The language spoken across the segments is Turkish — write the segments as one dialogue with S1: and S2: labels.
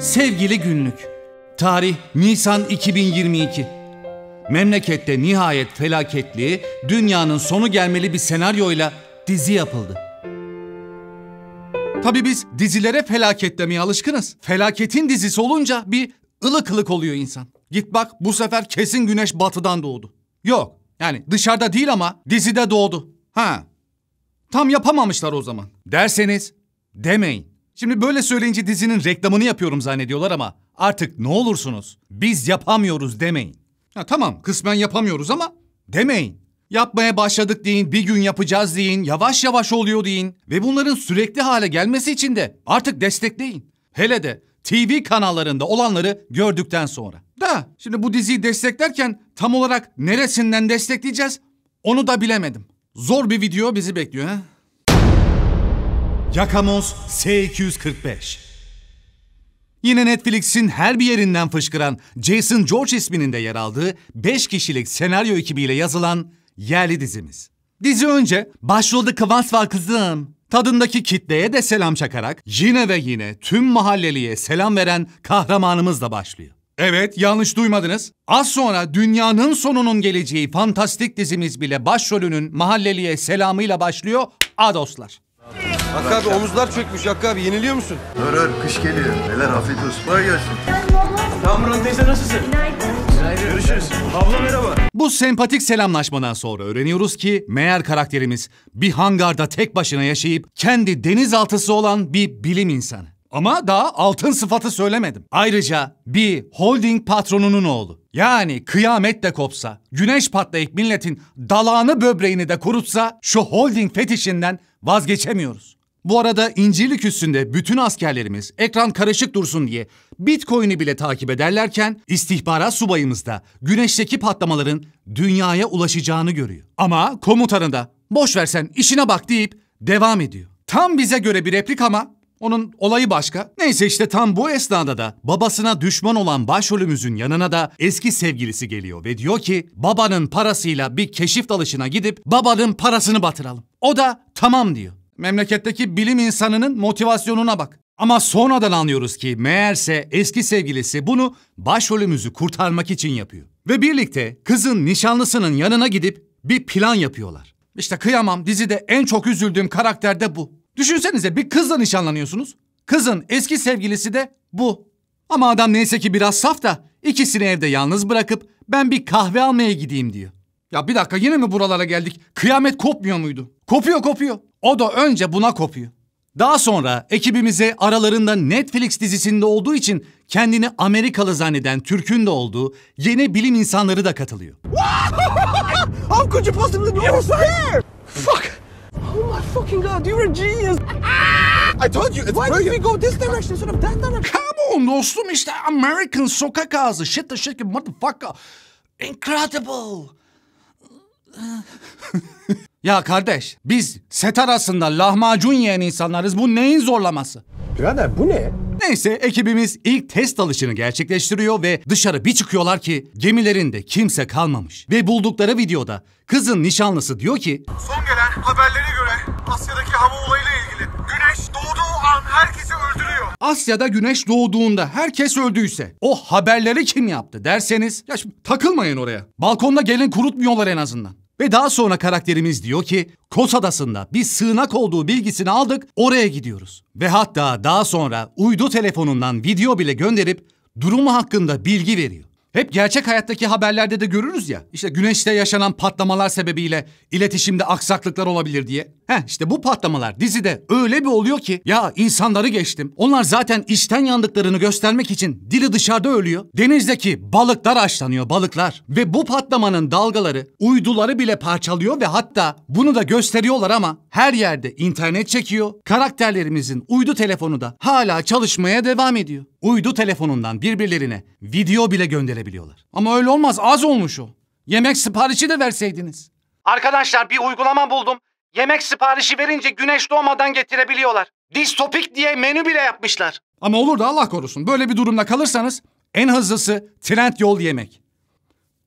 S1: Sevgili günlük. Tarih Nisan 2022. Memlekette nihayet felaketli, dünyanın sonu gelmeli bir senaryoyla dizi yapıldı. Tabii biz dizilere felaket demeye alışkınız. Felaketin dizisi olunca bir ılık ılık oluyor insan. Git bak bu sefer kesin güneş batıdan doğdu. Yok yani dışarıda değil ama dizide doğdu. Ha tam yapamamışlar o zaman. Derseniz demeyin. Şimdi böyle söyleyince dizinin reklamını yapıyorum zannediyorlar ama artık ne olursunuz biz yapamıyoruz demeyin. Ha, tamam kısmen yapamıyoruz ama demeyin. Yapmaya başladık deyin, bir gün yapacağız deyin, yavaş yavaş oluyor deyin ve bunların sürekli hale gelmesi için de artık destekleyin. Hele de TV kanallarında olanları gördükten sonra. Da şimdi bu diziyi desteklerken tam olarak neresinden destekleyeceğiz onu da bilemedim. Zor bir video bizi bekliyor ha. Yakamoz S245 Yine Netflix'in her bir yerinden fışkıran Jason George isminin de yer aldığı 5 kişilik senaryo ekibiyle yazılan yerli dizimiz. Dizi önce başrolde Kıvanç var kızım tadındaki kitleye de selam çakarak yine ve yine tüm mahalleliye selam veren kahramanımızla başlıyor. Evet, yanlış duymadınız. Az sonra dünyanın sonunun geleceği fantastik dizimiz bile başrolünün mahalleliye selamıyla başlıyor. A dostlar. Hakkı abi omuzlar çökmüş Hakkı abi. Yeniliyor musun? Ör kış geliyor. Neler afiyet olsun. Kolay gelsin. Kamuran teyze nasılsın? Günaydın. Görüşürüz. Abla merhaba. Bu sempatik selamlaşmadan sonra öğreniyoruz ki meğer karakterimiz bir hangarda tek başına yaşayıp kendi denizaltısı olan bir bilim insanı. Ama daha altın sıfatı söylemedim. Ayrıca bir holding patronunun oğlu. Yani kıyamet de kopsa, güneş patlayıp milletin dalağını böbreğini de kurutsa şu holding fetişinden vazgeçemiyoruz. Bu arada incirlik üstünde bütün askerlerimiz ekran karışık dursun diye Bitcoin'i bile takip ederlerken istihbarat subayımız da güneşteki patlamaların dünyaya ulaşacağını görüyor. Ama komutanı da boş versen işine bak deyip devam ediyor. Tam bize göre bir replik ama onun olayı başka. Neyse işte tam bu esnada da babasına düşman olan başrolümüzün yanına da eski sevgilisi geliyor ve diyor ki babanın parasıyla bir keşif dalışına gidip babanın parasını batıralım. O da tamam diyor. Memleketteki bilim insanının motivasyonuna bak. Ama sonradan anlıyoruz ki meğerse eski sevgilisi bunu başrolümüzü kurtarmak için yapıyor. Ve birlikte kızın nişanlısının yanına gidip bir plan yapıyorlar. İşte kıyamam dizide en çok üzüldüğüm karakter de bu. Düşünsenize bir kızla nişanlanıyorsunuz. Kızın eski sevgilisi de bu. Ama adam neyse ki biraz saf da ikisini evde yalnız bırakıp ben bir kahve almaya gideyim diyor. Ya bir dakika yine mi buralara geldik? Kıyamet kopmuyor muydu? Kopuyor kopuyor. O da önce buna kopuyor. Daha sonra ekibimize aralarında Netflix dizisinde olduğu için kendini Amerikalı zanneden Türk'ün de olduğu yeni bilim insanları da katılıyor. How could you possibly know you there? Fuck! Oh my fucking god, you're a genius! Ah! I told you, it's Why brilliant. Why did we go this direction instead of that direction? Come on dostum işte American sokak ağzı. Shit the shit, motherfucker. Incredible. Ya kardeş biz set arasında lahmacun yiyen insanlarız. Bu neyin zorlaması? Birader bu ne? Neyse ekibimiz ilk test alışını gerçekleştiriyor ve dışarı bir çıkıyorlar ki gemilerinde kimse kalmamış. Ve buldukları videoda kızın nişanlısı diyor ki Son gelen haberlere göre Asya'daki hava olayıyla ilgili güneş doğduğu an herkesi öldürüyor. Asya'da güneş doğduğunda herkes öldüyse o haberleri kim yaptı derseniz ya şimdi takılmayın oraya. Balkonda gelin kurutmuyorlar en azından. Ve daha sonra karakterimiz diyor ki Kos Adası'nda bir sığınak olduğu bilgisini aldık oraya gidiyoruz. Ve hatta daha sonra uydu telefonundan video bile gönderip durumu hakkında bilgi veriyor. Hep gerçek hayattaki haberlerde de görürüz ya. İşte güneşte yaşanan patlamalar sebebiyle iletişimde aksaklıklar olabilir diye. Heh işte bu patlamalar dizide öyle bir oluyor ki ya insanları geçtim. Onlar zaten içten yandıklarını göstermek için dili dışarıda ölüyor. Denizdeki balıklar açlanıyor balıklar. Ve bu patlamanın dalgaları uyduları bile parçalıyor ve hatta bunu da gösteriyorlar ama her yerde internet çekiyor. Karakterlerimizin uydu telefonu da hala çalışmaya devam ediyor. Uydu telefonundan birbirlerine video bile gönderebiliyor verebiliyorlar. Ama öyle olmaz az olmuş o. Yemek siparişi de verseydiniz. Arkadaşlar bir uygulama buldum. Yemek siparişi verince güneş doğmadan getirebiliyorlar. Distopik diye menü bile yapmışlar. Ama olur da Allah korusun böyle bir durumda kalırsanız en hızlısı trend yol yemek.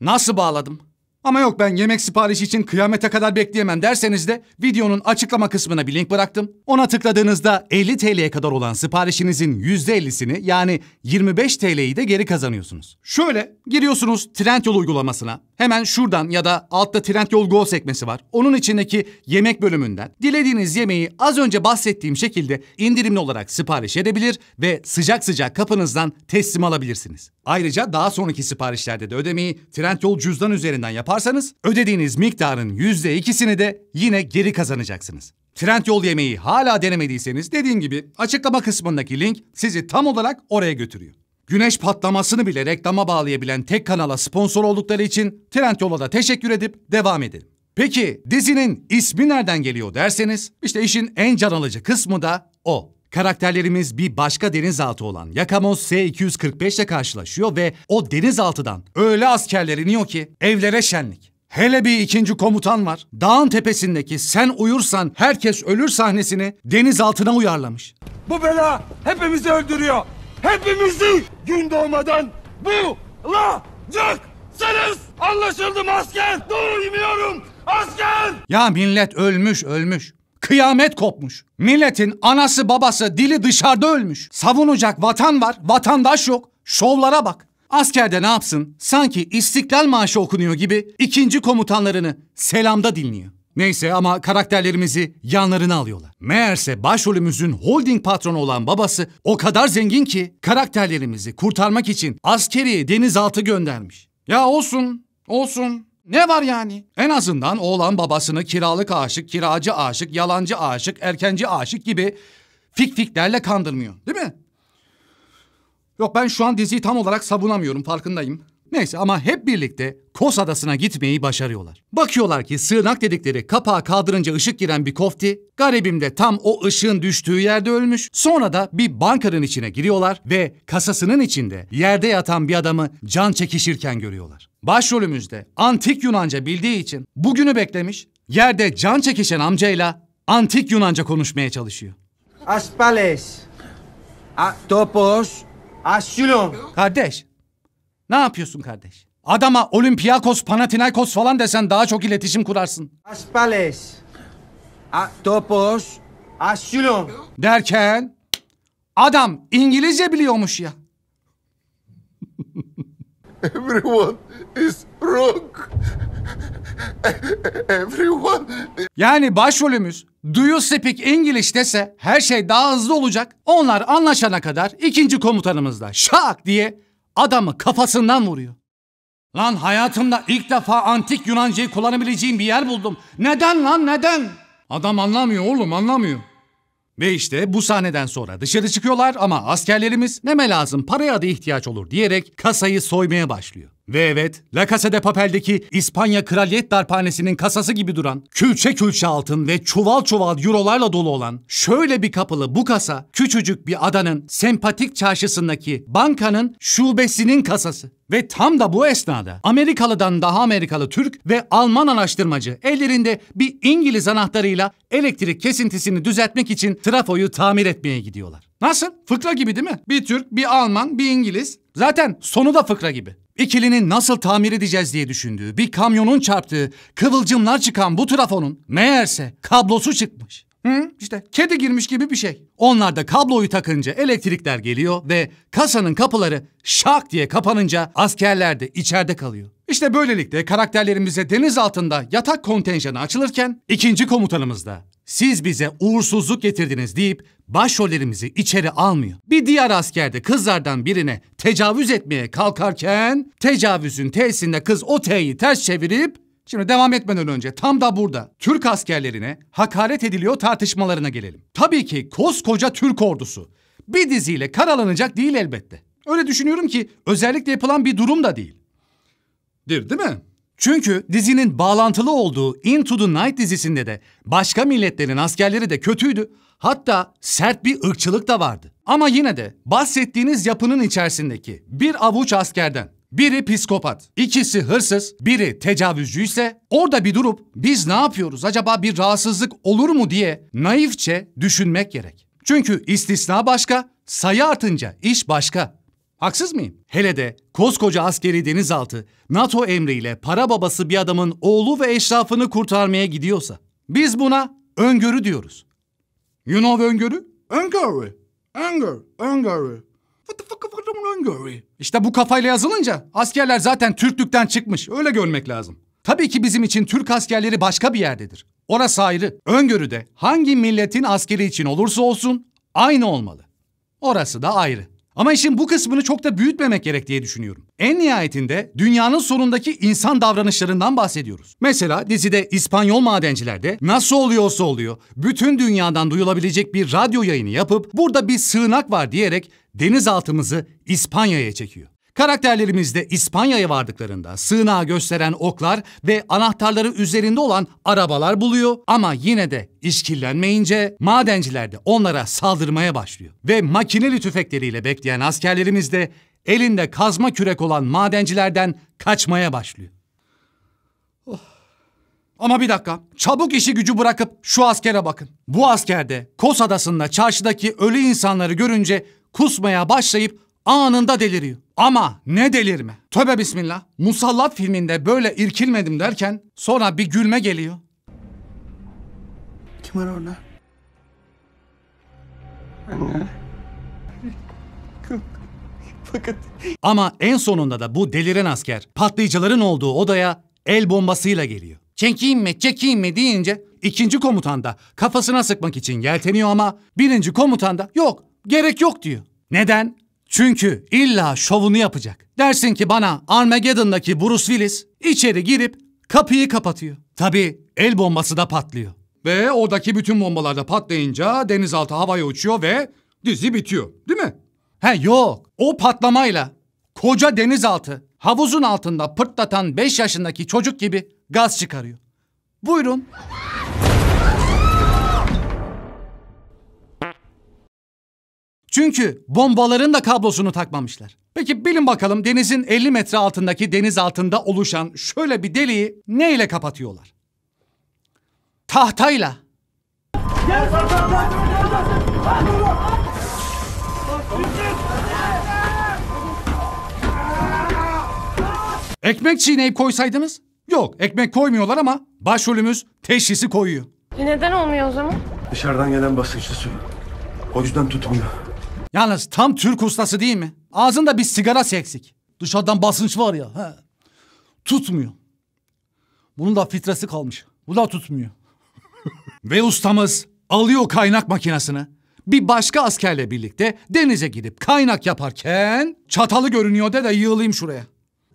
S1: Nasıl bağladım? Ama yok ben yemek siparişi için kıyamete kadar bekleyemem derseniz de videonun açıklama kısmına bir link bıraktım. Ona tıkladığınızda 50 TL'ye kadar olan siparişinizin %50'sini yani 25 TL'yi de geri kazanıyorsunuz. Şöyle giriyorsunuz Trendyol uygulamasına. Hemen şuradan ya da altta Trendyol Go sekmesi var. Onun içindeki yemek bölümünden dilediğiniz yemeği az önce bahsettiğim şekilde indirimli olarak sipariş edebilir ve sıcak sıcak kapınızdan teslim alabilirsiniz. Ayrıca daha sonraki siparişlerde de ödemeyi Trendyol cüzdan üzerinden yapar yaparsanız ödediğiniz miktarın yüzde ikisini de yine geri kazanacaksınız. Trend yol yemeği hala denemediyseniz dediğim gibi açıklama kısmındaki link sizi tam olarak oraya götürüyor. Güneş patlamasını bile reklama bağlayabilen tek kanala sponsor oldukları için Yola da teşekkür edip devam edelim. Peki dizinin ismi nereden geliyor derseniz işte işin en can alıcı kısmı da o. Karakterlerimiz bir başka denizaltı olan Yakamoz S-245 ile karşılaşıyor ve o denizaltıdan öyle askerler iniyor ki evlere şenlik. Hele bir ikinci komutan var. Dağın tepesindeki sen uyursan herkes ölür sahnesini denizaltına uyarlamış. Bu bela hepimizi öldürüyor. Hepimizi gün doğmadan bu la cık anlaşıldı mı asker? Duymuyorum asker. Ya millet ölmüş ölmüş. Kıyamet kopmuş. Milletin anası babası dili dışarıda ölmüş. Savunacak vatan var, vatandaş yok. Şovlara bak. Askerde ne yapsın? Sanki istiklal maaşı okunuyor gibi ikinci komutanlarını selamda dinliyor. Neyse ama karakterlerimizi yanlarına alıyorlar. Meğerse başrolümüzün holding patronu olan babası o kadar zengin ki karakterlerimizi kurtarmak için askeriye denizaltı göndermiş. Ya olsun, olsun. Ne var yani? En azından oğlan babasını kiralık aşık, kiracı aşık, yalancı aşık, erkenci aşık gibi fik fiklerle kandırmıyor. Değil mi? Yok ben şu an diziyi tam olarak savunamıyorum farkındayım. Neyse ama hep birlikte Kos Adası'na gitmeyi başarıyorlar. Bakıyorlar ki sığınak dedikleri kapağı kaldırınca ışık giren bir kofti, garibim de tam o ışığın düştüğü yerde ölmüş. Sonra da bir bankanın içine giriyorlar ve kasasının içinde yerde yatan bir adamı can çekişirken görüyorlar başrolümüzde antik Yunanca bildiği için bugünü beklemiş, yerde can çekişen amcayla antik Yunanca konuşmaya çalışıyor. Aspales, a, topos, asylum. Kardeş, ne yapıyorsun kardeş? Adama Olympiakos, Panathinaikos falan desen daha çok iletişim kurarsın. Aspales, a, topos, asylum. Derken adam İngilizce biliyormuş ya. Everyone is wrong. Everyone. Yani başrolümüz Do you speak English dese her şey daha hızlı olacak. Onlar anlaşana kadar ikinci komutanımız da şak diye adamı kafasından vuruyor. Lan hayatımda ilk defa antik Yunancayı kullanabileceğim bir yer buldum. Neden lan neden? Adam anlamıyor oğlum anlamıyor. Ve işte bu sahneden sonra dışarı çıkıyorlar ama askerlerimiz neme lazım paraya da ihtiyaç olur diyerek kasayı soymaya başlıyor. Ve evet, La Casa de Papel'deki İspanya Kraliyet Darphanesi'nin kasası gibi duran, külçe külçe altın ve çuval çuval eurolarla dolu olan şöyle bir kapılı bu kasa, küçücük bir adanın sempatik çarşısındaki bankanın şubesinin kasası. Ve tam da bu esnada Amerikalı'dan daha Amerikalı Türk ve Alman araştırmacı ellerinde bir İngiliz anahtarıyla elektrik kesintisini düzeltmek için trafoyu tamir etmeye gidiyorlar. Nasıl? Fıkra gibi değil mi? Bir Türk, bir Alman, bir İngiliz. Zaten sonu da fıkra gibi. İkilinin nasıl tamir edeceğiz diye düşündüğü bir kamyonun çarptığı kıvılcımlar çıkan bu trafonun meğerse kablosu çıkmış. Hı, işte kedi girmiş gibi bir şey. Onlar da kabloyu takınca elektrikler geliyor ve kasanın kapıları şak diye kapanınca askerler de içeride kalıyor. İşte böylelikle karakterlerimize deniz altında yatak kontenjanı açılırken ikinci komutanımız da siz bize uğursuzluk getirdiniz deyip başrollerimizi içeri almıyor. Bir diğer askerde kızlardan birine tecavüz etmeye kalkarken tecavüzün tesisinde kız o T'yi ters çevirip Şimdi devam etmeden önce tam da burada Türk askerlerine hakaret ediliyor tartışmalarına gelelim. Tabii ki koskoca Türk ordusu bir diziyle karalanacak değil elbette. Öyle düşünüyorum ki özellikle yapılan bir durum da değil. Dir değil mi? Çünkü dizinin bağlantılı olduğu Into the Night dizisinde de başka milletlerin askerleri de kötüydü. Hatta sert bir ırkçılık da vardı. Ama yine de bahsettiğiniz yapının içerisindeki bir avuç askerden biri psikopat, ikisi hırsız, biri tecavüzcü ise orada bir durup biz ne yapıyoruz acaba bir rahatsızlık olur mu diye naifçe düşünmek gerek. Çünkü istisna başka, sayı artınca iş başka. Haksız mıyım? Hele de koskoca askeri denizaltı NATO emriyle para babası bir adamın oğlu ve eşrafını kurtarmaya gidiyorsa. Biz buna öngörü diyoruz. You know öngörü? Öngörü. Öngörü. Öngörü. What the fuck öngörü? İşte bu kafayla yazılınca askerler zaten Türklükten çıkmış. Öyle görmek lazım. Tabii ki bizim için Türk askerleri başka bir yerdedir. Orası ayrı. Öngörü de hangi milletin askeri için olursa olsun aynı olmalı. Orası da ayrı. Ama işin bu kısmını çok da büyütmemek gerek diye düşünüyorum. En nihayetinde dünyanın sonundaki insan davranışlarından bahsediyoruz. Mesela dizide İspanyol madencilerde nasıl oluyorsa oluyor bütün dünyadan duyulabilecek bir radyo yayını yapıp burada bir sığınak var diyerek denizaltımızı İspanya'ya çekiyor. Karakterlerimiz de İspanya'ya vardıklarında sığınağı gösteren oklar ve anahtarları üzerinde olan arabalar buluyor ama yine de işkillenmeyince madenciler de onlara saldırmaya başlıyor. Ve makineli tüfekleriyle bekleyen askerlerimiz de elinde kazma kürek olan madencilerden kaçmaya başlıyor. Oh. Ama bir dakika. Çabuk işi gücü bırakıp şu askere bakın. Bu askerde Kos Adası'nda çarşıdaki ölü insanları görünce kusmaya başlayıp Anında deliriyor. Ama ne delirme. Töbe bismillah. Musallat filminde böyle irkilmedim derken sonra bir gülme geliyor. Kim var orada? Anne. Fakat... Ama en sonunda da bu deliren asker patlayıcıların olduğu odaya el bombasıyla geliyor. Çekeyim mi, çekeyim mi deyince ikinci komutan da kafasına sıkmak için yelteniyor ama birinci komutan da yok, gerek yok diyor. Neden? Çünkü illa şovunu yapacak. Dersin ki bana Armageddon'daki Bruce Willis içeri girip kapıyı kapatıyor. Tabii el bombası da patlıyor. Ve oradaki bütün bombalar da patlayınca denizaltı havaya uçuyor ve dizi bitiyor değil mi? He yok o patlamayla koca denizaltı havuzun altında pırtlatan 5 yaşındaki çocuk gibi gaz çıkarıyor. Buyurun. Çünkü bombaların da kablosunu takmamışlar. Peki bilin bakalım denizin 50 metre altındaki deniz altında oluşan şöyle bir deliği ne ile kapatıyorlar? Tahtayla. Ekmek çiğneyip koysaydınız? Yok ekmek koymuyorlar ama başrolümüz teşhisi koyuyor. E neden olmuyor o zaman? Dışarıdan gelen basınçlı su. O yüzden tutmuyor. Yalnız tam Türk ustası değil mi? Ağzında bir sigara eksik. Dışarıdan basınç var ya. He. Tutmuyor. Bunun da fitresi kalmış. Bu da tutmuyor. Ve ustamız alıyor kaynak makinesini. Bir başka askerle birlikte denize gidip kaynak yaparken çatalı görünüyor de de yığılayım şuraya.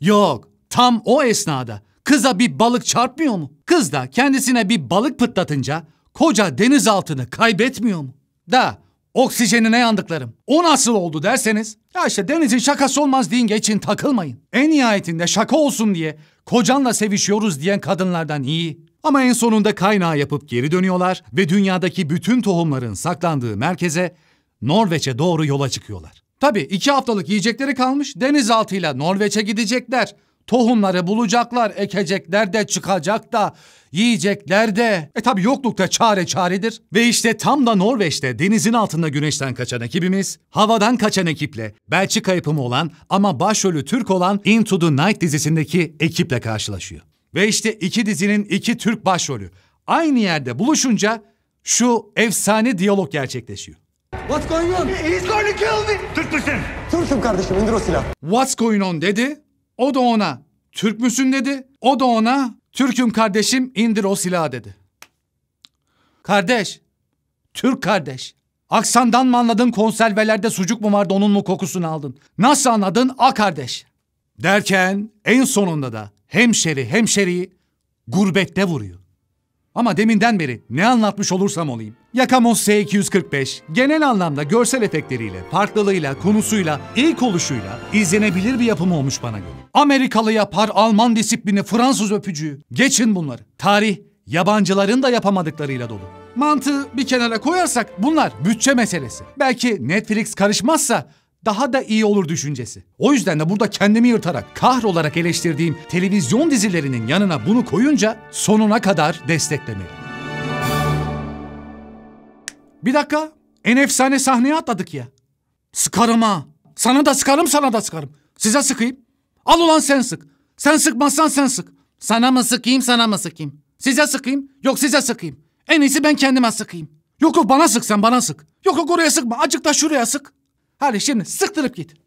S1: Yok tam o esnada kıza bir balık çarpmıyor mu? Kız da kendisine bir balık pıtlatınca koca deniz altını kaybetmiyor mu? Da Oksijenine yandıklarım. O nasıl oldu derseniz ya işte denizin şakası olmaz deyin geçin takılmayın. En nihayetinde şaka olsun diye kocanla sevişiyoruz diyen kadınlardan iyi. Ama en sonunda kaynağı yapıp geri dönüyorlar ve dünyadaki bütün tohumların saklandığı merkeze Norveç'e doğru yola çıkıyorlar. Tabii iki haftalık yiyecekleri kalmış denizaltıyla Norveç'e gidecekler. Tohumları bulacaklar, ekecekler de çıkacak da, yiyecekler de. E tabi yoklukta çare çaredir. Ve işte tam da Norveç'te denizin altında güneşten kaçan ekibimiz, havadan kaçan ekiple, Belçika yapımı olan ama başrolü Türk olan Into the Night dizisindeki ekiple karşılaşıyor. Ve işte iki dizinin iki Türk başrolü aynı yerde buluşunca şu efsane diyalog gerçekleşiyor. What's going on? He's going to kill me. Türk müsün? Türk'üm kardeşim indir o silah. What's going on dedi o da ona Türk müsün dedi. O da ona Türk'üm kardeşim indir o silahı dedi. Kardeş, Türk kardeş. Aksandan mı anladın konservelerde sucuk mu vardı onun mu kokusunu aldın? Nasıl anladın a kardeş? Derken en sonunda da hemşeri hemşeriyi gurbette vuruyor. Ama deminden beri ne anlatmış olursam olayım. Yakamoz S245 genel anlamda görsel efektleriyle, farklılığıyla, konusuyla, ilk oluşuyla izlenebilir bir yapım olmuş bana göre. Amerikalı yapar, Alman disiplini, Fransız öpücüğü. Geçin bunları. Tarih yabancıların da yapamadıklarıyla dolu. Mantığı bir kenara koyarsak bunlar bütçe meselesi. Belki Netflix karışmazsa daha da iyi olur düşüncesi. O yüzden de burada kendimi yırtarak kahrolarak eleştirdiğim televizyon dizilerinin yanına bunu koyunca sonuna kadar desteklemeli. Bir dakika. En efsane sahneye atladık ya. Sıkarım ha. Sana da sıkarım sana da sıkarım. Size sıkayım. Al ulan sen sık. Sen sıkmazsan sen sık. Sana mı sıkayım sana mı sıkayım? Size sıkayım. Yok size sıkayım. En iyisi ben kendime sıkayım. Yok yok bana sık sen bana sık. Yok yok oraya sıkma. Acık da şuraya sık. Hadi şimdi sıktırıp git.